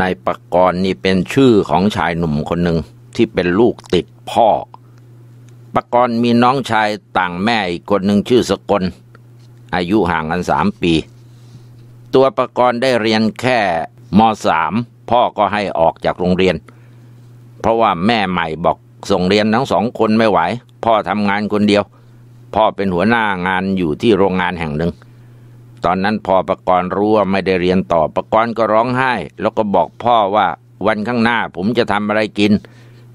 นายปกกรณ์นี่เป็นชื่อของชายหนุ่มคนหนึ่งที่เป็นลูกติดพ่อ ปกรณ์มีน้องชายต่างแม่อีกคนหนึ่งชื่อสกลอายุห่างกันสามปี ตัวปกรณ์ได้เรียนแค่มสามพ่อก็ให้ออกจากโรงเรียน เพราะว่าแม่ใหม่บอกส่งเรียนทั้งสองคนไม่ไหว พ่อทำงานคนเดียว พ่อเป็นหัวหน้างานอยู่ที่โรงงานแห่งหนึ่งตอนนั้นพอประกรณ์รู้ว่าไม่ได้เรียนต่อประกรณ์ก็ร้องไห้แล้วก็บอกพ่อว่าวันข้างหน้าผมจะทำอะไรกิน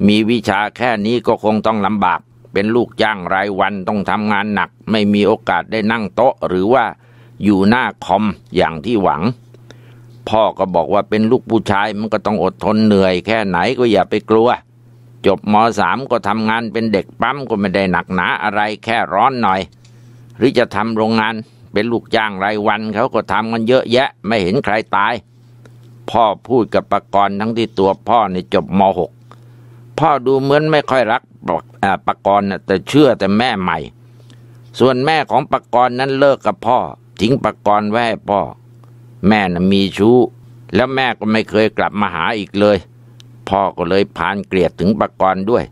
มีวิชาแค่นี้ก็คงต้องลำบาก เป็นลูกจ้างรายวันต้องทำงานหนัก ไม่มีโอกาสได้นั่งโต๊ะหรือว่าอยู่หน้าคอมอย่างที่หวัง พ่อก็บอกว่าเป็นลูกผู้ชายมันก็ต้องอดทนเหนื่อยแค่ไหนก็อย่าไปกลัวจบมสามก็ทำงานเป็นเด็กปั๊มก็ไม่ได้หนักหนาอะไรแค่ร้อนหน่อย หรือจะทำโรงงานเป็นลูกจ้างรายวันเขาก็ทำกันเยอะแยะไม่เห็นใครตาย พ่อพูดกับประกรณ์ทั้งที่ตัวพ่อในจบม .6 พ่อดูเหมือนไม่ค่อยรักประกรณ์แต่เชื่อแต่แม่ใหม่ ส่วนแม่ของประกรณ์นั้นเลิกกับพ่อทิ้งประกรณ์ไว้ให้พ่อ แม่น่ะมีชู้ แล้วแม่ก็ไม่เคยกลับมาหาอีกเลย พ่อก็เลยผ่านเกลียดถึงประกรณ์ด้วย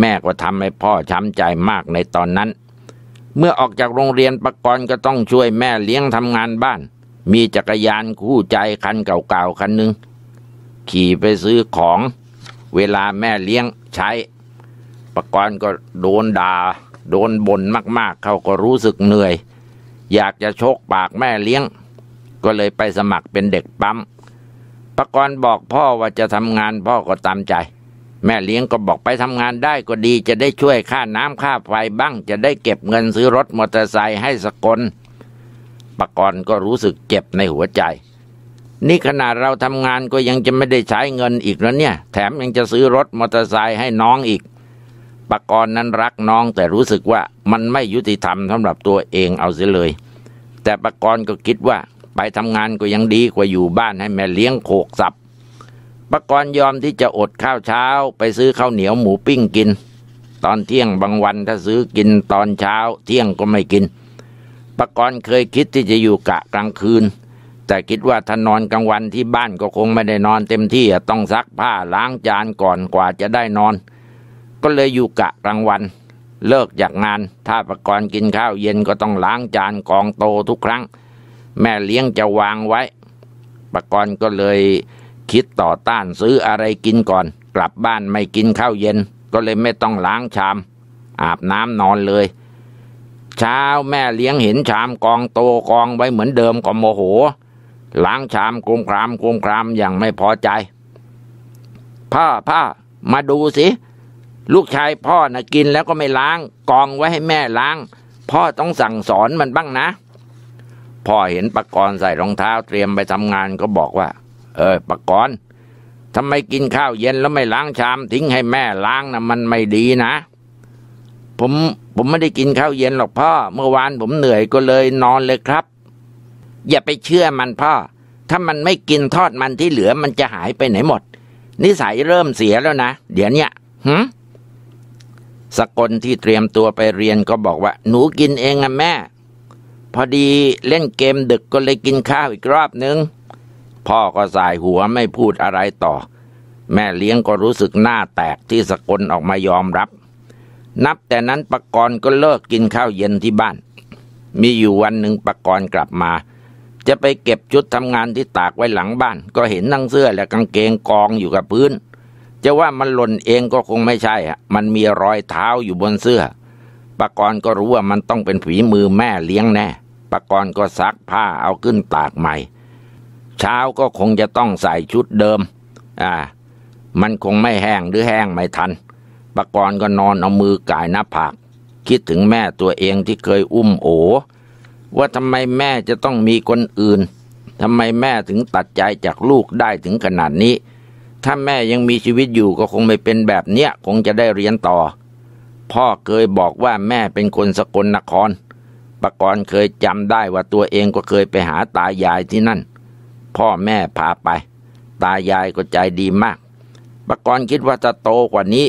แม่ก็ทำให้พ่อช้ำใจมากในตอนนั้นเมื่อออกจากโรงเรียนประกรณ์ก็ต้องช่วยแม่เลี้ยงทำงานบ้าน มีจักรยานคู่ใจคันเก่าๆคันหนึ่งขี่ไปซื้อของ เวลาแม่เลี้ยงใช้ประกรณ์ก็โดนดา่าโดนบ่นมากๆ เขาก็รู้สึกเหนื่อย อยากจะชกปากแม่เลี้ยง ก็เลยไปสมัครเป็นเด็กปั๊มประกรณ์บอกพ่อว่าจะทำงานพ่อก็ตามใจแม่เลี้ยงก็บอกไปทำงานได้ก็ดีจะได้ช่วยค่าน้ำค่าไฟบ้าง จะได้เก็บเงินซื้อรถมอเตอร์ไซค์ให้สกล ปกรณ์ก็รู้สึกเจ็บในหัวใจ นี่ขนาดเราทำงานก็ยังจะไม่ได้ใช้เงินอีกแล้วเนี่ยแถมยังจะซื้อรถมอเตอร์ไซค์ให้น้องอีก ปกรณ์นั้นรักน้องแต่รู้สึกว่ามันไม่ยุติธรรมสำหรับตัวเองเอาเสียเลย แต่ปกรณ์ก็คิดว่า ไปทำงานก็ยังดีกว่าอยู่บ้านให้แม่เลี้ยงโขกสับปกรณ์ยอมที่จะอดข้าวเช้า ไปซื้อข้าวเหนียวหมูปิ้งกิน ตอนเที่ยงบางวันถ้าซื้อกินตอนเช้าเที่ยงก็ไม่กิน ปกรณ์เคยคิดที่จะอยู่กะกลางคืน แต่คิดว่าถ้านอนกลางวันที่บ้านก็คงไม่ได้นอนเต็มที่ต้องซักผ้าล้างจานก่อนกว่าจะได้นอน ก็เลยอยู่กะกลางวัน เลิกจากงาน ถ้าปกรณ์กินข้าวเย็นก็ต้องล้างจานกองโตทุกครั้ง แม่เลี้ยงจะวางไว้ ปกรณ์ก็เลยคิดต่อต้านซื้ออะไรกินก่อน กลับบ้านไม่กินข้าวเย็น ก็เลยไม่ต้องล้างชามอาบน้ำนอนเลย เช้าแม่เลี้ยงเห็นชามกองโตกองไว้เหมือนเดิมก็โมโหล้างชามกุมกรามกุมกรามอย่างไม่พอใจพ่อพ่อมาดูสิ ลูกชายพ่อนะกินแล้วก็ไม่ล้างกองไว้ให้แม่ล้าง พ่อต้องสั่งสอนมันบ้างนะ พ่อเห็นปกรณ์ใส่รองเท้าเตรียมไปทำงานก็บอกว่าเออปากอนทำไมกินข้าวเย็นแล้วไม่ล้างชาม ทิ้งให้แม่ล้างนะมันไม่ดีนะผม ผมไม่ได้กินข้าวเย็นหรอกพ่อ เมื่อวานผมเหนื่อยก็เลยนอนเลยครับ อย่าไปเชื่อมันพ่อ ถ้ามันไม่กินทอดมันที่เหลือมันจะหายไปไหนหมด นิสัยเริ่มเสียแล้วนะ เดี๋ยวนี้ฮึสกลที่เตรียมตัวไปเรียนก็บอกว่า หนูกินเองอะแม่ พอดีเล่นเกมดึกก็เลยกินข้าวอีกรอบนึงพ่อก็สายหัวไม่พูดอะไรต่อ แม่เลี้ยงก็รู้สึกหน้าแตกที่สกลออกมายอมรับ นับแต่นั้นปกรณ์ก็เลิกกินข้าวเย็นที่บ้าน มีอยู่วันหนึ่งปกรณ์กลับมา จะไปเก็บชุดทำงานที่ตากไว้หลังบ้าน ก็เห็นนั้งเสื้อและกางเกงกองอยู่กับพื้น จะว่ามันหล่นเองก็คงไม่ใช่ฮะมันมีรอยเท้าอยู่บนเสื้อ ปกรณ์ก็รู้ว่ามันต้องเป็นฝีมือแม่เลี้ยงแน่ ปกรณ์ก็ซักผ้าเอาขึ้นตากใหม่เช้าก็คงจะต้องใส่ชุดเดิม อ่า มันคงไม่แห้งหรือแห้งไม่ทัน ปกรณ์ก็นอนเอามือกายหน้าผากคิดถึงแม่ตัวเองที่เคยอุ้มโอว่าทำไมแม่จะต้องมีคนอื่น ทำไมแม่ถึงตัดใจจากลูกได้ถึงขนาดนี้ ถ้าแม่ยังมีชีวิตอยู่ก็คงไม่เป็นแบบเนี้ย คงจะได้เรียนต่อ พ่อเคยบอกว่าแม่เป็นคนสกลนคร ปกรณ์เคยจำได้ว่าตัวเองก็เคยไปหาตายายที่นั่นพ่อแม่พาไป ตายายก็ใจดีมาก ปกรณ์คิดว่าจะโตกว่านี้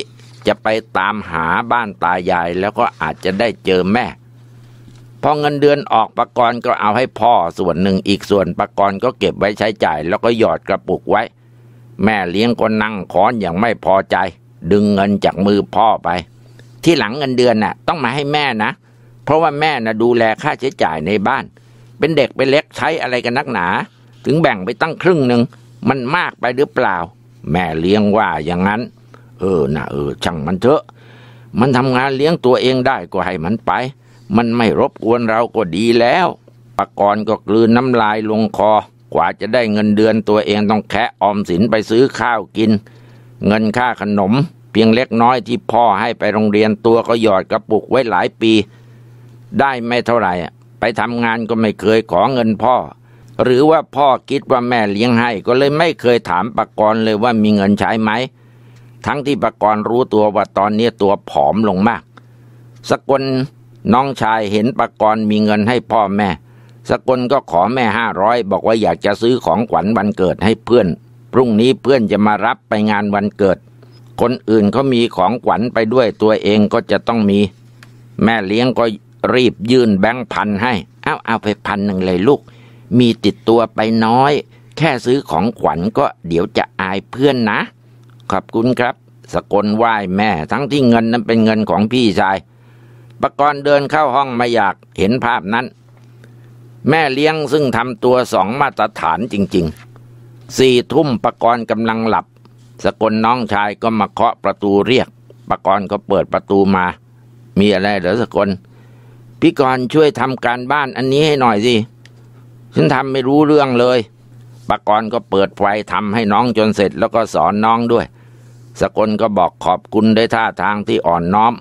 จะไปตามหาบ้านตายายแล้วก็อาจจะได้เจอแม่ พอเงินเดือนออกปกรณ์ก็เอาให้พ่อส่วนหนึ่งอีกส่วนปกรณ์ก็เก็บไว้ใช้จ่าย แล้วก็หยอดกระปุกไว้ แม่เลี้ยงก็นั่งค้อนอย่างไม่พอใจดึงเงินจากมือพ่อไป ที่หลังเงินเดือนน่ะต้องมาให้แม่นะ เพราะว่าแม่น่ะดูแลค่าใช้จ่ายในบ้าน เป็นเด็กเป็นเล็กใช้อะไรกันนักหนาถึงแบ่งไปตั้งครึ่งหนึ่งมันมากไปหรือเปล่า แม่เลี้ยงว่าอย่างนั้น เออนะเออช่างมันเถอะ มันทำงานเลี้ยงตัวเองได้ก็ให้มันไป มันไม่รบกวนเราก็ดีแล้ว ปกรณ์ก็กลืนน้ำลายลงคอ กว่าจะได้เงินเดือนตัวเองต้องแคะออมสินไปซื้อข้าวกิน เงินค่าขนม เพียงเล็กน้อยที่พ่อให้ไปโรงเรียนตัวก็หยอดกระปุกไว้หลายปี ได้ไม่เท่าไหร่ ไปทำงานก็ไม่เคยขอเงินพ่อหรือว่าพ่อคิดว่าแม่เลี้ยงให้ก็เลยไม่เคยถามปากรเลยว่ามีเงินใช้ไหมทั้งที่ปากรรู้ตัวว่าตอนนี้ตัวผอมลงมาก สกลน้องชายเห็นปากรมีเงินให้พ่อแม่ สกลก็ขอแม่ห้าร้อยบอกว่าอยากจะซื้อของขวัญวันเกิดให้เพื่อน พรุ่งนี้เพื่อนจะมารับไปงานวันเกิด คนอื่นเขามีของขวัญไปด้วยตัวเองก็จะต้องมี แม่เลี้ยงก็รีบยื่นแบงค์พันให้เอาเอาไปพันหนึ่งเลยลูกมีติดตัวไปน้อย แค่ซื้อของขวัญก็เดี๋ยวจะอายเพื่อนนะขอบคุณครับสกลไหว้แม่ทั้งที่เงินนั้นเป็นเงินของพี่ชายประกรณ์เดินเข้าห้องไม่อยากเห็นภาพนั้น แม่เลี้ยงซึ่งทำตัวสองมาตรฐานจริงๆสี่ทุ่มประกรณ์กำลังหลับ สกลน้องชายก็มาเคาะประตูเรียกประกรณ์ก็เปิดประตูมา มีอะไรเหรอสกลพี่กรณ์ช่วยทำการบ้านอันนี้ให้หน่อยสิฉันทำไม่รู้เรื่องเลยปากรก็เปิดไฟทำให้น้องจนเสร็จแล้วก็สอนน้องด้วย สกลก็บอกขอบคุณได้ท่าทางที่อ่อนน้อม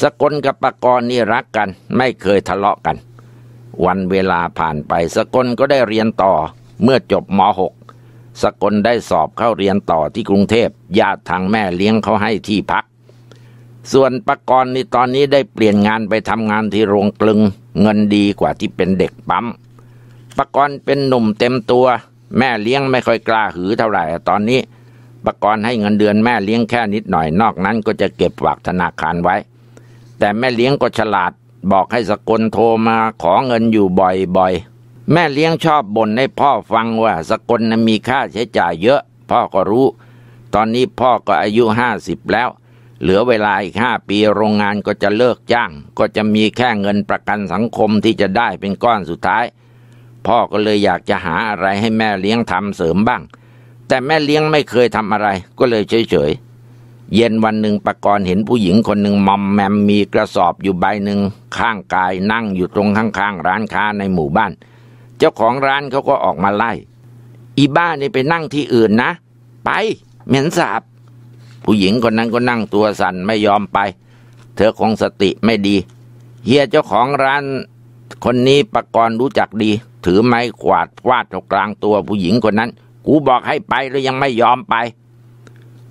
สกลกับปากรนี่รักกันไม่เคยทะเลาะกัน วันเวลาผ่านไป สกลก็ได้เรียนต่อ เมื่อจบม .6 สกลได้สอบเข้าเรียนต่อที่กรุงเทพ ญาติทางแม่เลี้ยงเขาให้ที่พัก ส่วนปากรนี่ตอนนี้ได้เปลี่ยนงานไปทำงานที่โรงกลึง เงินดีกว่าที่เป็นเด็กปั๊มปกรณ์เป็นหนุ่มเต็มตัว แม่เลี้ยงไม่ค่อยกล้าหือเท่าไหร่ตอนนี้ ปกรณ์ให้เงินเดือนแม่เลี้ยงแค่นิดหน่อยนอกนั้น ก็จะเก็บฝากธนาคารไว้ แต่แม่เลี้ยงก็ฉลาด บอกให้สกลโทรมาขอเงินอยู่บ่อยๆแม่เลี้ยงชอบบ่นให้พ่อฟังว่า สกลนมีค่าใช้จ่ายเยอะ พ่อก็รู้ ตอนนี้พ่อก็อายุห้าสิบแล้ว เหลือเวลาอีกห้าปีโรงงานก็จะเลิกจ้าง ก็จะมีแค่เงินประกันสังคมที่จะได้เป็นก้อนสุดท้ายพ่อก็เลยอยากจะหาอะไรให้แม่เลี้ยงทำเสริมบ้าง แต่แม่เลี้ยงไม่เคยทำอะไร ก็เลยเฉยๆเย็นวันหนึ่งปกรณ์เห็นผู้หญิงคนหนึ่งมอมแมมมีกระสอบอยู่ใบหนึ่งข้างกาย นั่งอยู่ตรงข้าง ๆ ร้านค้าในหมู่บ้าน เจ้าของร้านเขาก็ออกมาไล่อีบ้านี่ไปนั่งที่อื่นนะ ไปเหม็นสาบ ผู้หญิงคนนั้นก็นั่งตัวสั่น ไม่ยอมไป เธอคงสติไม่ดีเฮียเจ้าของร้านคนนี้ปกรณ์รู้จักดี ถือไม้ขวาดฟาดตรงกลางตัวผู้หญิงคนนั้นกูบอกให้ไปแล้วยังไม่ยอมไป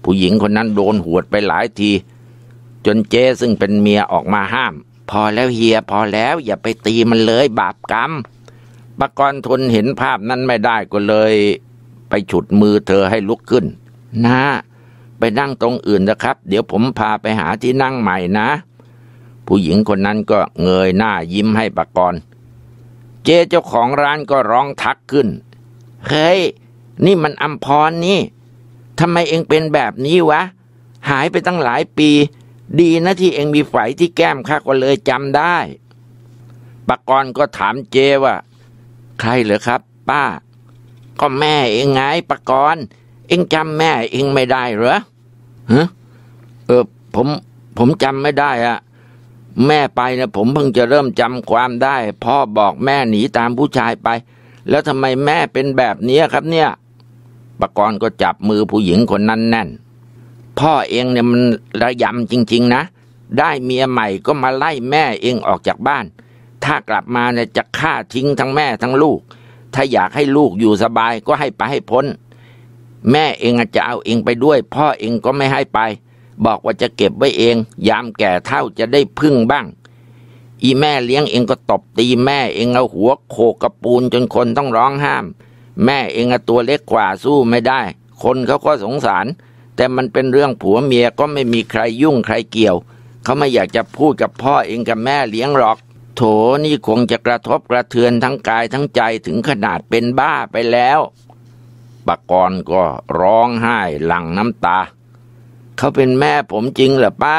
ผู้หญิงคนนั้นโดนหวดไปหลายที จนเจ้ซึ่งเป็นเมียออกมาห้าม พอแล้วเฮียพอแล้วอย่าไปตีมันเลยบาปกรรมปกรณ์ทนเห็นภาพนั้นไม่ได้ก็เลย ไปฉุดมือเธอให้ลุกขึ้น นะ ไปนั่งตรงอื่นนะครับ เดี๋ยวผมพาไปหาที่นั่งใหม่นะผู้หญิงคนนั้นก็เงยหน้ายิ้มให้ปากรเจเจ้าของร้านก็ร้องทักขึ้น เฮ้ย นี่มันอัมพรนี่ทำไมเองเป็นแบบนี้วะ หายไปตั้งหลายปี ดีนะที่เองมีไฝที่แก้มข้าก็เลยจำได้ปากรก็ถามเจว่า ใครเหรอครับ ป้า ก็แม่เองไงปากรเองจำแม่ เองไม่ได้เหรอฮะเออผม ผมจำไม่ได้อะแม่ไปนะผมเพิ่งจะเริ่มจำความได้ พ่อบอกแม่หนีตามผู้ชายไป แล้วทำไมแม่เป็นแบบนี้ครับเนี่ยปกรณ์ก็จับมือผู้หญิงคนนั้นแน่น พ่อเองเนี่ยมันระยำจริง ๆนะ ได้เมียใหม่ก็มาไล่แม่เองออกจากบ้าน ถ้ากลับมาเนี่ยจะฆ่าทิ้งทั้งแม่ทั้งลูก ถ้าอยากให้ลูกอยู่สบายก็ให้ไปให้พ้นแม่เองจะเอาเองไปด้วย พ่อเองก็ไม่ให้ไปบอกว่าจะเก็บไว้เองยามแก่เท่าจะได้พึ่งบ้าง อีแม่เลี้ยงเองก็ตบตีแม่เองเอาหัวโขกกระปูนจนคนต้องร้องห้าม แม่เองอตัวเล็กกว่าสู้ไม่ได้ คนเขาก็สงสาร แต่มันเป็นเรื่องผัวเมียก็ไม่มีใครยุ่งใครเกี่ยวเขาไม่อยากจะพูดกับพ่อเองกับแม่เลี้ยงหรอก โถนี่คงจะกระทบกระเทือนทั้งกายทั้งใจถึงขนาดเป็นบ้าไปแล้วปากรก็ร้องไห้หลั่งน้ำตาเขาเป็นแม่ผมจริงเหรอป้า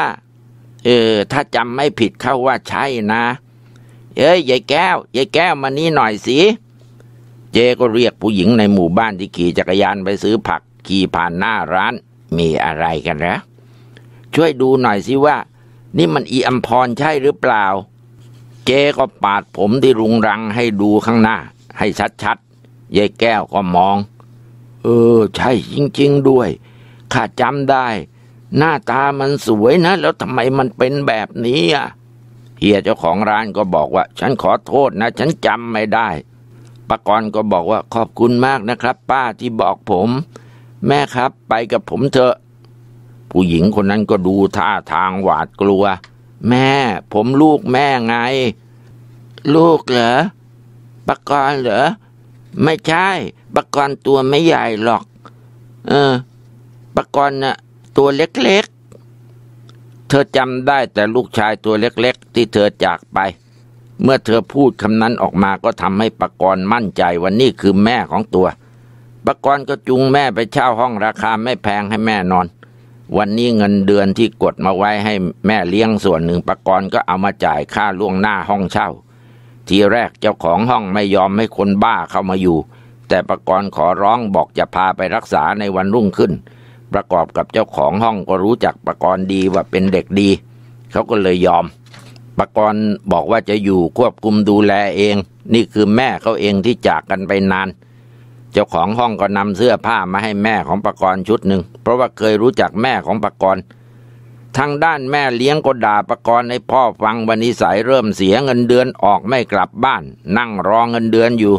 เออ ถ้าจำไม่ผิดเขาว่าใช่นะ เอ้ยยายแก้วยายแก้วมา นี่หน่อยสิเจก็เรียกผู้หญิงในหมู่บ้านที่ขี่จักรยานไปซื้อผักขี่ผ่านหน้าร้าน มีอะไรกันนะ ช่วยดูหน่อยสิว่านี่มันอีอัมพรใช่หรือเปล่า เจก็ปาดผมที่รุงรังให้ดูข้างหน้า ให้ชัดๆยายแก้วก็มอง เออ ใช่จริงๆด้วยข้าจำได้หน้าตามันสวยนะ แล้วทำไมมันเป็นแบบนี้อ่ะเฮียเจ้าของร้านก็บอกว่า ฉันขอโทษนะ ฉันจำไม่ได้ ปกรณ์ก็บอกว่าขอบคุณมากนะครับ ป้าที่บอกผม แม่ครับ ไปกับผมเถอะ ผู้หญิงคนนั้นก็ดูท่าทางหวาดกลัว แม่ ผมลูกแม่ไง ลูกเหรอปกรณ์เหรอ ไม่ใช่ ปกรณ์ตัวไม่ใหญ่หรอก เออ ปกรณ์น่ะตัวเล็กๆ เธอจำได้แต่ลูกชายตัวเล็กๆ ที่เธอจากไป เมื่อเธอพูดคำนั้นออกมาก็ทำให้ปกรณ์มั่นใจว่านี่คือแม่ของตัว ปกรณ์ก็จูงแม่ไปเช่าห้องราคาไม่แพงให้แม่นอน วันนี้เงินเดือนที่กดมาไว้ให้แม่เลี้ยงส่วนหนึ่งปกรณ์ก็เอามาจ่ายค่าล่วงหน้าห้องเช่า ทีแรกเจ้าของห้องไม่ยอมให้คนบ้าเข้ามาอยู่ แต่ปกรณ์ขอร้องบอกจะพาไปรักษาในวันรุ่งขึ้นประกอบกับเจ้าของห้องก็รู้จักประกรณ์ดีว่าเป็นเด็กดีเขาก็เลยยอมประกรณ์บอกว่าจะอยู่ควบคุมดูแลเอง นี่คือแม่เขาเองที่จากกันไปนาน เจ้าของห้องก็นำเสื้อผ้ามาให้แม่ของประกรณ์ชุดหนึ่ง เพราะว่าเคยรู้จักแม่ของประกรณ์ทางด้านแม่เลี้ยงก็ด่าประกรณ์ให้พ่อฟังวันนิสัยเริ่มเสียเงินเดือนออกไม่กลับบ้าน นั่งรองเงินเดือนอยู่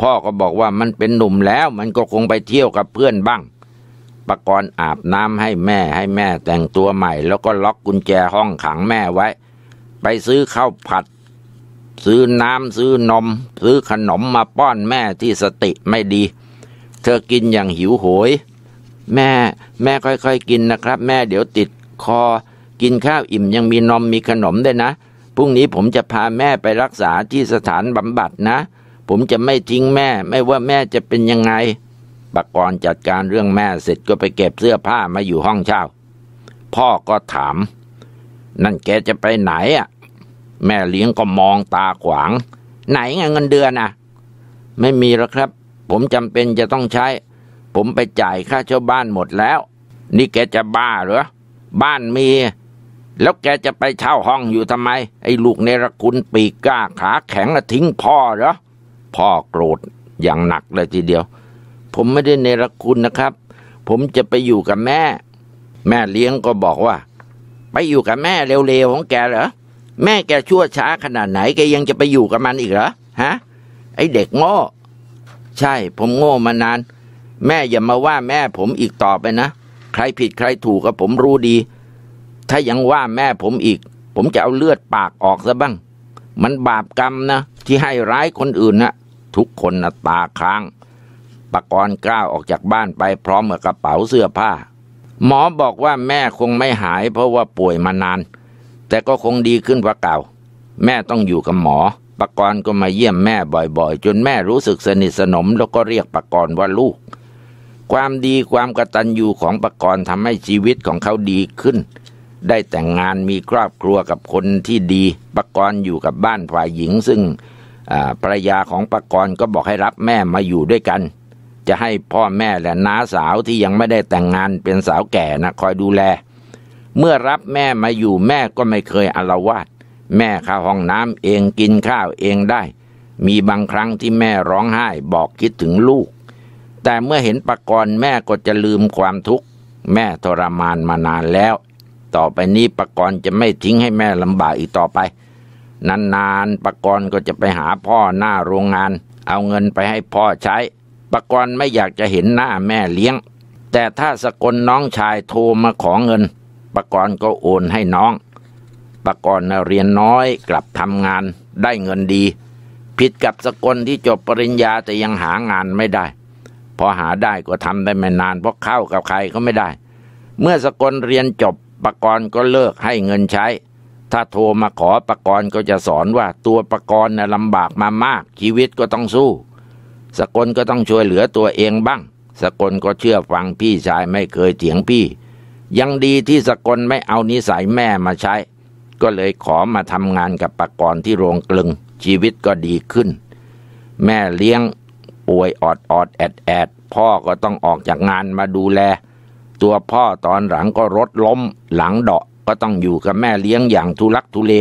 พ่อก็บอกว่ามันเป็นหนุ่มแล้วมันก็คงไปเที่ยวกับเพื่อนบ้างประกรณ์อาบน้ำให้แม่ให้แม่แต่งตัวใหม่แล้วก็ล็อกกุญแจห้องขังแม่ไว้ ไปซื้อข้าวผัด ซื้อน้ำ ซื้อนมซื้อขนมมาป้อนแม่ที่สติไม่ดี เธอกินอย่างหิวโหย แม่แม่ค่อยๆกินนะครับ แม่เดี๋ยวติดคอ กินข้าวอิ่มยังมีนมมีขนมด้วยนะพรุ่งนี้ผมจะพาแม่ไปรักษาที่สถานบำบัดนะ ผมจะไม่ทิ้งแม่ ไม่ว่าแม่จะเป็นยังไงปกรณ์จัดการเรื่องแม่เสร็จก็ไปเก็บเสื้อผ้ามาอยู่ห้องเช่า พ่อก็ถาม นั่นแกจะไปไหนอ่ะ แม่เลี้ยงก็มองตาขวาง ไหนไงเงินเดือนอ่ะ ไม่มีแล้วครับ ผมจำเป็นจะต้องใช้ ผมไปจ่ายค่าเช่าบ้านหมดแล้ว นี่แกจะบ้าเหรอบ้านมี แล้วแกจะไปเช่าห้องอยู่ทำไม ไอ้ลูกเนรคุณปีกก้าขาแข็งทิ้งพ่อเหรอพ่อโกรธอย่างหนักเลยทีเดียวผมไม่ได้เนรคุณนะครับ ผมจะไปอยู่กับแม่ แม่เลี้ยงก็บอกว่า ไปอยู่กับแม่เร็วๆของแกเหรอ แม่แกชั่วช้าขนาดไหนแกยังจะไปอยู่กับมันอีกเหรอ ฮะไอเด็กโง่ใช่ ผมโง่มานาน แม่อย่ามาว่าแม่ ผมอีกต่อไปนะใครผิดใครถูกกับผมรู้ดี ถ้ายังว่าแม่ผมอีก ผมจะเอาเลือดปากออกซะบ้าง มันบาปกรรมนะที่ให้ร้ายคนอื่นนะทุกคนนะตาค้างปกรณ์ก้าวออกจากบ้านไปพร้อมกับกระเป๋าเสื้อผ้า หมอบอกว่าแม่คงไม่หายเพราะว่าป่วยมานาน แต่ก็คงดีขึ้นกว่าเก่า แม่ต้องอยู่กับหมอ ปกรณ์ก็มาเยี่ยมแม่บ่อยๆ จนแม่รู้สึกสนิทสนมแล้วก็เรียกปกรณ์ว่าลูก ความดีความกตัญญูของปกรณ์ทำให้ชีวิตของเขาดีขึ้น ได้แต่งงานมีครอบครัวกับคนที่ดี ปกรณ์อยู่กับบ้านฝ่ายหญิงซึ่งภรรยาของปกรณ์ก็บอกให้รับแม่มาอยู่ด้วยกันจะให้พ่อแม่และน้าสาวที่ยังไม่ได้แต่งงานเป็นสาวแก่นะคอยดูแล เมื่อรับแม่มาอยู่แม่ก็ไม่เคยอารวาดแม่เข้าห้องน้ำเองกินข้าวเองได้ มีบางครั้งที่แม่ร้องไห้บอกคิดถึงลูก แต่เมื่อเห็นปกรณ์แม่ก็จะลืมความทุกข์ แม่ทรมานมานานแล้ว ต่อไปนี้ปกรณ์จะไม่ทิ้งให้แม่ลำบากอีกต่อไปนานๆปกรณ์ก็จะไปหาพ่อหน้าโรงงาน เอาเงินไปให้พ่อใช้ปกรณ์ไม่อยากจะเห็นหน้าแม่เลี้ยง แต่ถ้าสกลน้องชายโทรมาขอเงินปกรณ์ก็โอนให้น้อง ปกรณ์เรียนน้อยกลับทำงานได้เงินดี ผิดกับสกลที่จบปริญญา แต่ยังหางานไม่ได้ พอหาได้ก็ทำได้ไม่นานเพราะเข้ากับใครก็ไม่ได้ เมื่อสกลเรียนจบปกรณ์ก็เลิกให้เงินใช้ ถ้าโทรมาขอประกรณ์ก็จะสอนว่าตัวประกรณ์นะลำบากมามากชีวิตก็ต้องสู้สกลก็ต้องช่วยเหลือตัวเองบ้าง สกลก็เชื่อฟังพี่ชายไม่เคยเถียงพี่ ยังดีที่สกลไม่เอานิสัยแม่มาใช้ ก็เลยขอมาทำงานกับปกรณ์ที่โรงกลึง ชีวิตก็ดีขึ้น แม่เลี้ยง ป่วยออดออดแอดแอดพ่อก็ต้องออกจากงานมาดูแล ตัวพ่อตอนหลังก็รถล้ม หลังเดาะก็ต้องอยู่กับแม่เลี้ยงอย่างทุลักทุเล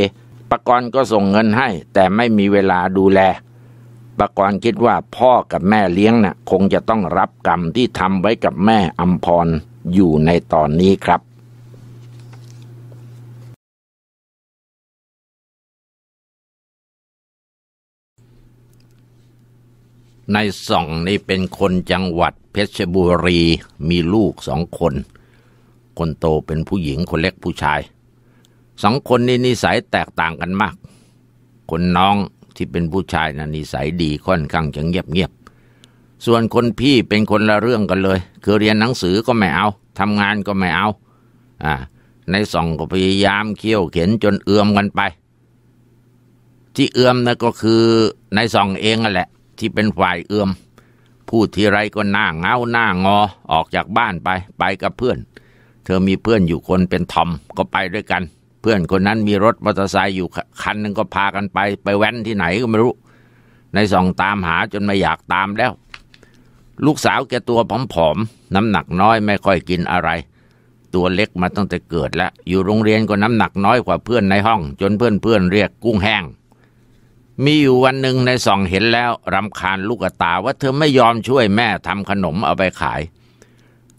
ปกรณ์ก็ส่งเงินให้ แต่ไม่มีเวลาดูแลปกรณ์คิดว่าพ่อกับแม่เลี้ยงนะ่ะคงจะต้องรับกรรมที่ทำไว้กับแม่อัมพรอยู่ในตอนนี้ครับนส่องนี่เป็นคนจังหวัดเพชรบุรีมีลูกสองคน คนโตเป็นผู้หญิงคนเล็กผู้ชาย สองคนนี้นิสัยแตกต่างกันมาก คนน้องที่เป็นผู้ชายนะนิสัยดีค่อนข้างจะเงียบเงียบ ส่วนคนพี่เป็นคนละเรื่องกันเลย คือเรียนหนังสือก็ไม่เอาทำงานก็ไม่เอาอ่าในส่องก็พยายามเคี่ยวเข็นจนเอื้อมกันไป ที่เอื้อมนะก็คือในส่องเอง่แหละ ที่เป็นฝ่ายเอื้อมพูดทีไรก็หน้าเงาหน้างอออกจากบ้านไป ไปกับเพื่อน เธอมีเพื่อนอยู่คนเป็นทอมก็ไปด้วยกันเพื่อนคนนั้นมีรถมอเตอร์ไซค์อยู่คันหนึ่งก็พากันไปไปแว้นที่ไหนก็ไม่รู้ ในส่องตามหาจนไม่อยากตามแล้ว ลูกสาวแกตัวผอมๆน้ำหนักน้อยไม่ค่อยกินอะไร ตัวเล็กมาตั้งแต่เกิดแล้ว อยู่โรงเรียนก็น้ำหนักน้อยกว่าเพื่อนในห้อง จนเพื่อนๆเเรียกกุ้งแห้ง มีอยู่วันหนึ่งในส่องเห็นแล้วรำคาญลูกตาว่าเธอไม่ยอมช่วยแม่ทำขนมเอาไปขาย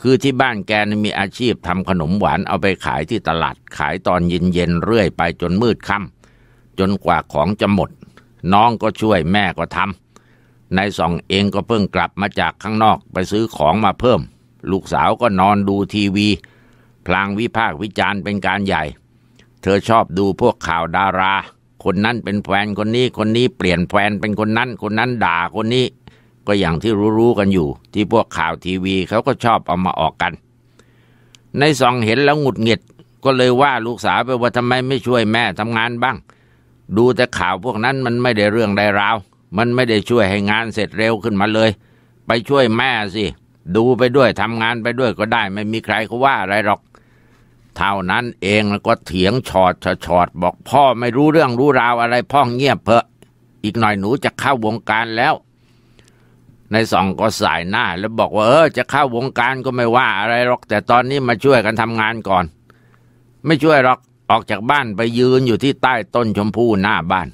คือที่บ้านแกนมีอาชีพทำขนมหวานเอาไปขายที่ตลาดขายตอนเย็นๆเรื่อยไปจนมืดค่ำจนกว่าของจะหมด น้องก็ช่วยแม่ก็ทำนายส่องเองก็เพิ่งกลับมาจากข้างนอก ไปซื้อของมาเพิ่ม ลูกสาวก็นอนดูทีวี พลางวิพากษ์วิจารณ์เป็นการใหญ่ เธอชอบดูพวกข่าวดารา คนนั้นเป็นแฟนคนนี้คนนี้เปลี่ยนแฟนเป็นคนนั้นคนนั้นด่าคนนี้ก็อย่างที่รู้ๆกันอยู่ ที่พวกข่าวทีวีเขาก็ชอบเอามาออกกัน ในสองเห็นแล้วหงุดหงิดก็เลยว่าลูกสาวไปว่าทำไมไม่ช่วยแม่ทำงานบ้าง ดูแต่ข่าวพวกนั้นมันไม่ได้เรื่องใดราว มันไม่ได้ช่วยให้งานเสร็จเร็วขึ้นมาเลย ไปช่วยแม่สิ ดูไปด้วยทำงานไปด้วยก็ได้ไม่มีใครเขาว่าอะไรหรอก เท่านั้นเองแล้วก็เถียงชอดชอดบอกพ่อไม่รู้เรื่องรู้ราวอะไรพ่อเงียบเพอะ อีกหน่อยหนูจะเข้าวงการแล้วนายสองก็สายหน้าแล้วบอกว่า เออ จะเข้าวงการก็ไม่ว่าอะไรหรอก แต่ตอนนี้มาช่วยกันทำงานก่อน ไม่ช่วยหรอก ออกจากบ้านไปยืนอยู่ที่ใต้ต้นชมพู่หน้าบ้าน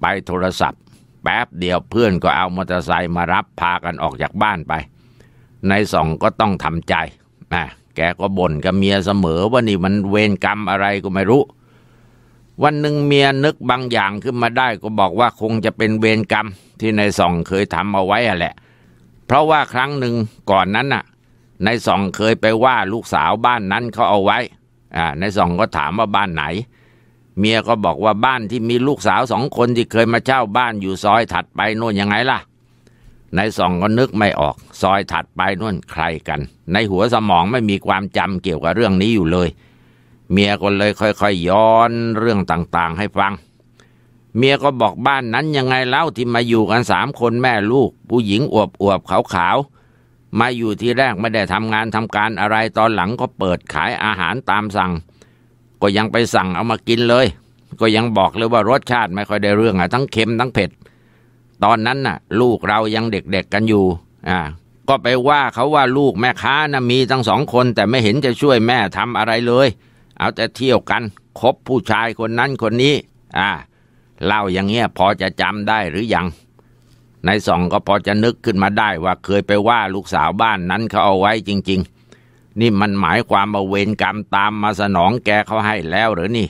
ไปโทรศัพท์แป๊บ เดียวเพื่อนก็เอามอเตอร์ไซค์มารับพากันออกจากบ้านไปนายสองก็ต้องทำใจนะแกก็บ่นกับเมียเสมอว่านี่มันเวรกรรมอะไรก็ไม่รู้วันหนึ่งเมียนึกบางอย่างขึ้นมาได้ก็บอกว่าคงจะเป็นเวรกรรมที่นายส่องเคยทำเอาไว้อะแหละเพราะว่าครั้งหนึ่งก่อนนั้นน่ะนายส่องเคยไปว่าลูกสาวบ้านนั้นเขาเอาไว้อ่านายส่องก็ถามว่าบ้านไหน เมียก็บอกว่าบ้านที่มีลูกสาวสองคนที่เคยมาเช่าบ้านอยู่ซอยถัดไปโน่นยังไงล่ะนายส่องก็นึกไม่ออกซอยถัดไปนู่นใครกัน ในหัวสมองไม่มีความจำเกี่ยวกับเรื่องนี้อยู่เลยเมียก็เลยค่อยๆยย้อนเรื่องต่างๆให้ฟัง เมียก็บอกบ้านนั้นยังไงเล่าที่มาอยู่กันสามคนแม่ลูก ผู้หญิงอวบอวบขาวขาวมาอยู่ที่แรกไม่ได้ทำงานทำการอะไร ตอนหลังก็เปิดขายอาหารตามสั่ง ก็ยังไปสั่งเอามากินเลย ก็ยังบอกเลยว่ารสชาติไม่ค่อยได้เรื่องอะทั้งเค็มทั้งเผ็ด ตอนนั้นน่ะลูกเรายังเด็กๆกันอยู่อ่าก็ไปว่าเขาว่าลูกแม่ค้านะมีทั้งสองคนแต่ไม่เห็นจะช่วยแม่ทำอะไรเลยเอาแต่เที่ยวกัน คบผู้ชายคนนั้นคนนี้อ่าเล่าอย่างเงี้ยพอจะจำได้หรือยังนายสองก็พอจะนึกขึ้นมาได้ว่าเคยไปว่าลูกสาวบ้านนั้นเขาเอาไว้จริงๆนี่มันหมายความมาเวรกรรมตามมาสนองแกเขาให้แล้วหรือนี่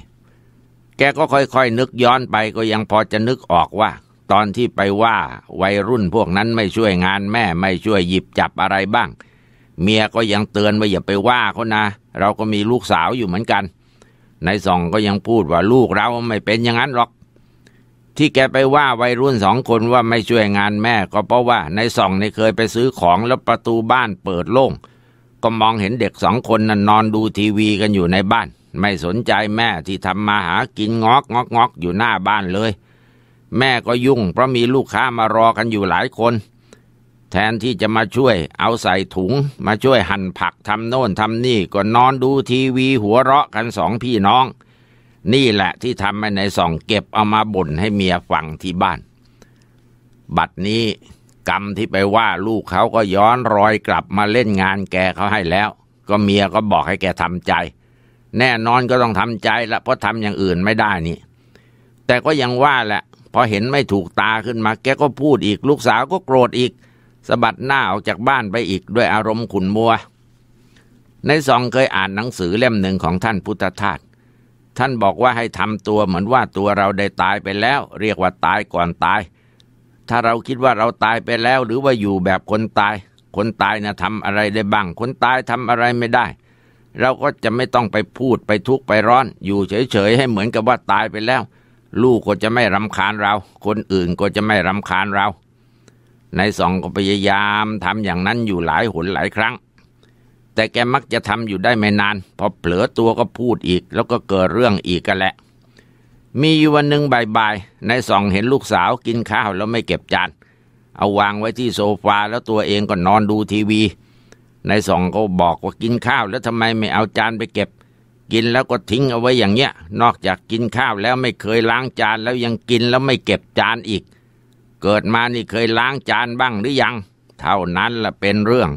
แกก็ค่อยๆนึกย้อนไปก็ยังพอจะนึกออกว่า ตอนที่ไปว่าวัยรุ่นพวกนั้นไม่ช่วยงานแม่ ไม่ช่วยหยิบจับอะไรบ้างเมียก็ยังเตือนว่าอย่าไปว่าเขานะเราก็มีลูกสาวอยู่เหมือนกันนายส่องก็ยังพูดว่าลูกเราไม่เป็นอย่างนั้นหรอก ที่แกไปว่าวัยรุ่นสองคนว่าไม่ช่วยงานแม่ก็เพราะว่านายส่องนี่เคยไปซื้อของแล้วประตูบ้านเปิดโล่งก็มองเห็นเด็กสองคนนั่นนอนดูทีวีกันอยู่ในบ้าน ไม่สนใจแม่ที่ทำมาหากินงอกงอกงอกอยู่หน้าบ้านเลย แม่ก็ยุ่ง เพราะมีลูกค้ามารอกันอยู่หลายคนแทนที่จะมาช่วย เอาใส่ถุง มาช่วยหั่นผักทำโน่นทำนี่ก็นอนดูทีวีหัวเราะกันสองพี่น้อง นี่แหละที่ทำให้ในสองเก็บเอามาบ่นให้เมียฟังที่บ้าน บัดนี้กรรมที่ไปว่าลูกเขาก็ย้อนรอยกลับมาเล่นงานแกเขาให้แล้ว ก็เมียก็บอกให้แกทำใจ แน่นอนก็ต้องทำใจละเพราะทำอย่างอื่นไม่ได้นี่ แต่ก็ยังว่าแหละพอเห็นไม่ถูกตาขึ้นมา แกก็พูดอีกลูกสาวก็โกรธอีกสะบัดหน้าออกจากบ้านไปอีกด้วยอารมณ์ขุนมัว ในซองเคยอ่านหนังสือเล่มหนึ่งของท่านพุทธทาส ท่านบอกว่าให้ทำตัวเหมือนว่าตัวเราได้ตายไปแล้ว เรียกว่าตายก่อนตาย ถ้าเราคิดว่าเราตายไปแล้วหรือว่าอยู่แบบคนตาย คนตายนะ่ะทำอะไรได้บ้าง คนตายทำอะไรไม่ได้ เราก็จะไม่ต้องไปพูดไปทุกข์ ไปร้อน อยู่เฉยๆให้เหมือนกับว่าตายไปแล้ว ลูกก็จะไม่รำคาญเรา คนอื่นก็จะไม่รำคาญเรานายสองก็พยายามทำอย่างนั้นอยู่หลายหนหลายครั้ง แต่แกมักจะทำอยู่ได้ไม่นาน พอเผลอตัวก็พูดอีกแล้วก็เกิดเรื่องอีกกันแหละ มีอยู่วันหนึ่งบ่ายๆนายสองเห็นลูกสาวกินข้าวแล้วไม่เก็บจานเอาวางไว้ที่โซฟาแล้วตัวเองก็นอนดูทีวีนายสองก็บอกว่ากินข้าวแล้วทำไมไม่เอาจานไปเก็บ กินแล้วก็ทิ้งเอาไว้อย่างเนี้ย นอกจากกินข้าวแล้วไม่เคยล้างจานแล้วยังกินแล้วไม่เก็บจานอีกเกิดมานี่เคยล้างจานบ้างหรือยัง เท่านั้นละเป็นเรื่อง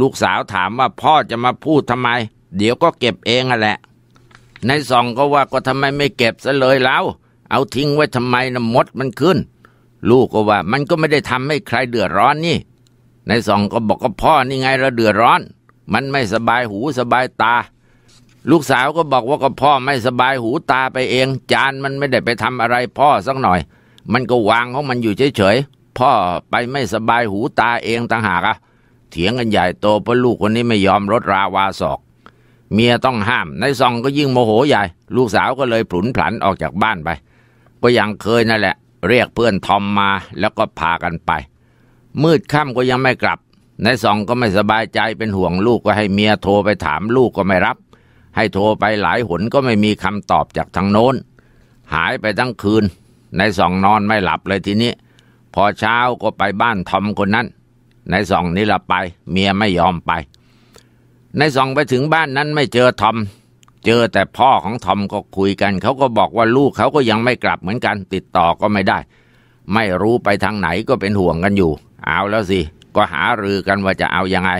ลูกสาวถามว่าพ่อจะมาพูดทำไม เดี๋ยวก็เก็บเองอะแหละ ในส่องก็ว่าก็ทำไมไม่เก็บซะเลยแล้ว เอาทิ้งไว้ทำไมนะมดมันขึ้น ลูกก็ว่ามันก็ไม่ได้ทำให้ใครเดือดร้อนนี่ ในส่องก็บอกก็พ่อนี่ไงเราเดือดร้อน มันไม่สบายหูสบายตา ลูกสาวก็บอกว่าก็พ่อไม่สบายหูตาไปเอง จานมันไม่ได้ไปทำอะไร พ่อสักหน่อยมันก็วางของมันอยู่เฉยๆ พ่อไปไม่สบายหูตาเองต่างหากอะเถียงกันใหญ่โตเพราะลูกคนนี้ไม่ยอมลดราวาศอก เมียต้องห้ามนายซองก็ยิ่งโมโหใหญ่ ลูกสาวก็เลยผลุนผันออกจากบ้านไป ก็ยังเคยนั่นแหละ เรียกเพื่อนทอมมาแล้วก็พากันไป มืดค่ำก็ยังไม่กลับนายซองก็ไม่สบายใจเป็นห่วงลูกก็ให้เมียโทรไปถามลูกก็ไม่รับ ให้โทรไปหลายหนก็ไม่มีคำตอบจากทางโน้น หายไปทั้งคืนนายสองนอนไม่หลับเลยทีนี้พอเช้าก็ไปบ้านทอมคนนั้นนายสองนี่ละไปเมียไม่ยอมไปนายสองไปถึงบ้านนั้นไม่เจอทอมเจอแต่พ่อของทอมก็คุยกันเขาก็บอกว่าลูกเขาก็ยังไม่กลับเหมือนกัน ติดต่อก็ไม่ได้ ไม่รู้ไปทางไหนก็เป็นห่วงกันอยู่ เอาแล้วสิก็หารือกันว่าจะเอาอยัางไง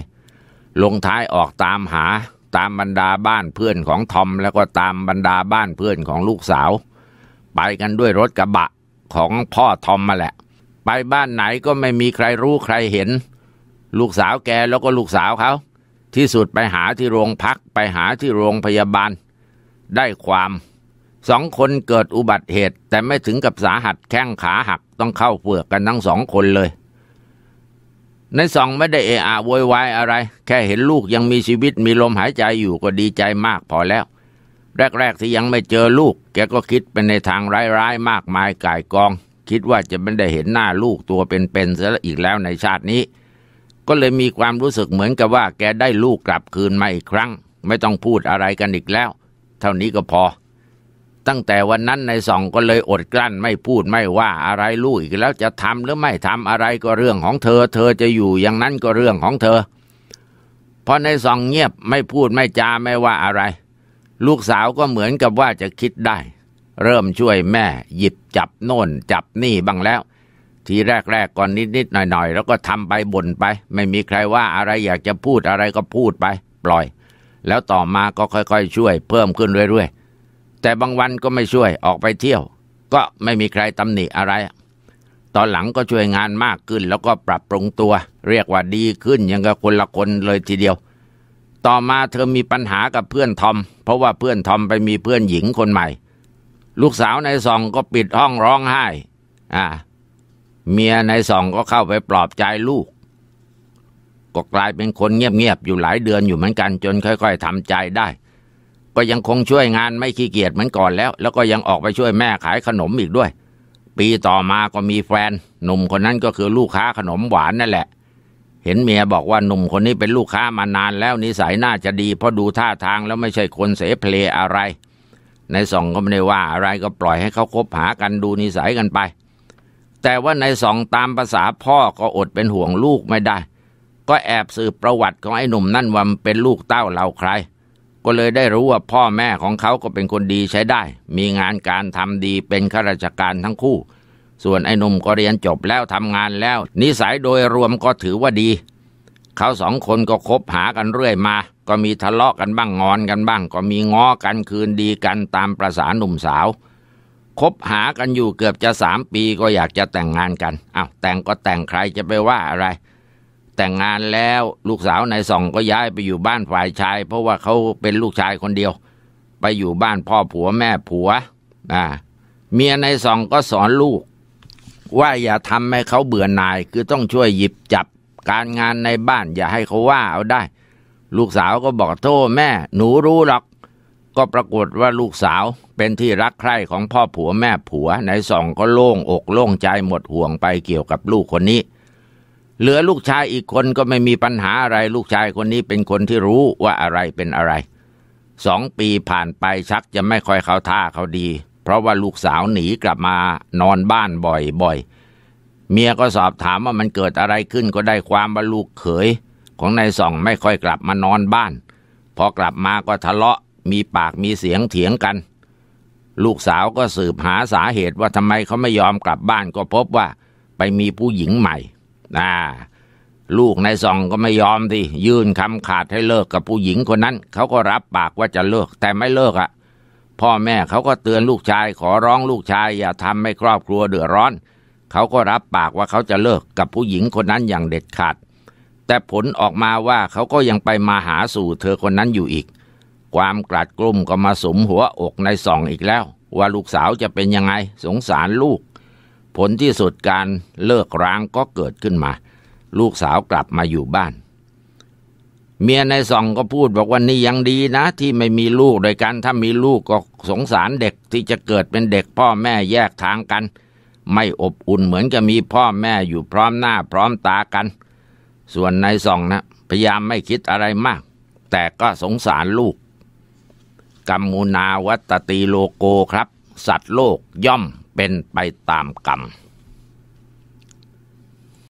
ลงท้ายออกตามหาตามบรรดาบ้านเพื่อนของทอมแล้วก็ตามบรรดาบ้านเพื่อนของลูกสาวไปกันด้วยรถกระบะของพ่อทอมมาแหละ ไปบ้านไหนก็ไม่มีใครรู้ใครเห็นลูกสาวแกแล้วก็ลูกสาวเขาที่สุดไปหาที่โรงพักไปหาที่โรงพยาบาล ได้ความสองคนเกิดอุบัติเหตุ แต่ไม่ถึงกับสาหัสแข้งขาหักต้องเข้าเปลือกกันทั้งสองคนเลย ในสองไม่ได้เอะอะโวยวายอะไร แค่เห็นลูกยังมีชีวิตมีลมหายใจอยู่ก็ดีใจมากพอแล้วแรก ๆ ที่ยังไม่เจอลูกแกก็คิดเป็นในทางร้ายๆมากมายก่ายกอง คิดว่าจะไม่ได้เห็นหน้าลูกตัวเป็นๆซะอีกแล้วในชาตินี้ ก็เลยมีความรู้สึกเหมือนกับว่าแกได้ลูกกลับคืนมาอีกครั้ง ไม่ต้องพูดอะไรกันอีกแล้ว เท่านี้ก็พอ ตั้งแต่วันนั้นในสองก็เลยอดกลั้นไม่พูดไม่ว่าอะไรลูกอีกแล้วจะทำหรือไม่ทำอะไรก็เรื่องของเธอ เธอจะอยู่อย่างนั้นก็เรื่องของเธอพอในสองเงียบไม่พูดไม่จาไม่ว่าอะไรลูกสาวก็เหมือนกับว่าจะคิดได้ เริ่มช่วยแม่ หยิบจับโน่น จับนี่บ้างแล้ว ทีแรกๆกก่อนนิดๆหน่อยๆแล้วก็ทำไปบ่นไป ไม่มีใครว่าอะไรอยากจะพูดอะไรก็พูดไป ปล่อย แล้วต่อมาก็ค่อยๆช่วยเพิ่มขึ้นเรื่อยๆ แต่บางวันก็ไม่ช่วยออกไปเที่ยว ก็ไม่มีใครตำหนิอะไร ตอนหลังก็ช่วยงานมากขึ้นแล้วก็ปรับปรุงตัว เรียกว่าดีขึ้นยังกับคนละคนเลยทีเดียวต่อมาเธอมีปัญหากับเพื่อนทอมเพราะว่าเพื่อนทอมไปมีเพื่อนหญิงคนใหม่ ลูกสาวในซองก็ปิดห้องร้องไห้อ่าเมียในซองก็เข้าไปปลอบใจลูก ก็กลายเป็นคนเงียบๆอยู่หลายเดือนอยู่เหมือนกันจนค่อย ๆทำใจได้ ก็ยังคงช่วยงานไม่ขี้เกียจเหมือนก่อนแล้ว แล้วก็ยังออกไปช่วยแม่ขายขนมอีกด้วย ปีต่อมาก็มีแฟนหนุ่มคนนั้นก็คือลูกค้าขนมหวานนั่นแหละเห็นเมียบอกว่าหนุ่มคนนี้เป็นลูกค้ามานาน แล้วนิสัยน่าจะดีเพราะดูท่าทางแล้วไม่ใช่คนเสเพลอะไรในส่สองก็ไม่ได้ว่าอะไรก็ปล่อยให้เขาคบหากันดูนิสัยกันไป แต่ว่าในส่สองตามภาษาพ่อก็อดเป็นห่วงลูกไม่ได้ ก็แอบสืบประวัติของไอ้หนุ่มนั่นว่าเป็นลูกเต้าเหล่าใคร ก็เลยได้รู้ว่าพ่อแม่ของเขาก็เป็นคนดีใช้ได้ มีงานการทำดีเป็นข้าราชการทั้งคู่ส่วนไอ้หนุ่มก็เรียนจบแล้วทำงานแล้ว นิสัยโดยรวมก็ถือว่าดี เขาสองคนก็คบหากันเรื่อยมา ก็มีทะเลาะกันบ้างงอนกันบ้าง ก็มีง้อกันคืนดีกันตามประสาหนุ่มสาว คบหากันอยู่เกือบจะสามปีก็อยากจะแต่งงานกันอา้าวแต่งก็แต่งใครจะไปว่าอะไร แต่งงานแล้วลูกสาวนายส่องก็ย้ายไปอยู่บ้านฝ่ายชาย เพราะว่าเขาเป็นลูกชายคนเดียว ไปอยู่บ้านพ่อผัวแม่ผัวอ่าเมียนายส่องก็สอนลูกว่าอย่าทำให้เขาเบื่อหน่าย คือต้องช่วยหยิบจับการงานในบ้าน อย่าให้เขาว่าเอาได้ ลูกสาวก็บอกโทษแม่หนูรู้หรอกก็ปรากฏว่าลูกสาวเป็นที่รักใคร่ของพ่อผัวแม่ผัวในสองก็โล่งอกโล่งใจหมดห่วงไปเกี่ยวกับลูกคนนี้ เหลือลูกชายอีกคนก็ไม่มีปัญหาอะไรลูกชายคนนี้เป็นคนที่รู้ว่าอะไรเป็นอะไร สองปีผ่านไปชักจะไม่ค่อยเขาท่าเขาดีเพราะว่าลูกสาวหนีกลับมานอนบ้านบ่อยๆ เมียก็สอบถามว่ามันเกิดอะไรขึ้นก็ได้ความว่าลูกเขย ของนายส่องไม่ค่อยกลับมานอนบ้านพอกลับมาก็ทะเลาะมีปากมีเสียงเถียงกัน ลูกสาวก็สืบหาสาเหตุว่าทำไมเขาไม่ยอมกลับบ้านก็พบว่า ไปมีผู้หญิงใหม่นะลูกนายส่องก็ไม่ยอมที่ยื่นคำขาดให้เลิกกับผู้หญิงคนนั้น เขาก็รับปากว่าจะเลิกแต่ไม่เลิกอะ่ะพ่อแม่เขาก็เตือนลูกชายขอร้องลูกชาย อย่าทำให้ครอบครัวเดือดร้อน เขาก็รับปากว่าเขาจะเลิกกับผู้หญิงคนนั้นอย่างเด็ดขาด แต่ผลออกมาว่าเขาก็ยังไปมาหาสู่เธอคนนั้นอยู่อีก ความกลัดกลุ่มก็มาสมหัวอกในสองอีกแล้ว ว่าลูกสาวจะเป็นยังไง สงสารลูก ผลที่สุดการเลิกร้างก็เกิดขึ้นมา ลูกสาวกลับมาอยู่บ้านเมียในส่องก็พูดบอกว่านี่ยังดีนะ ที่ไม่มีลูกโดยการถ้ามีลูกก็สงสารเด็กที่จะเกิดเป็นเด็กพ่อแม่แยกทางกัน ไม่อบอุ่นเหมือนกับมีพ่อแม่อยู่พร้อมหน้าพร้อมตากัน ส่วนในส่องนะ พยายามไม่คิดอะไรมาก แต่ก็สงสารลูกกัมมูนาวัตตีโลโกครับ สัตว์โลกย่อมเป็นไปตามกรรม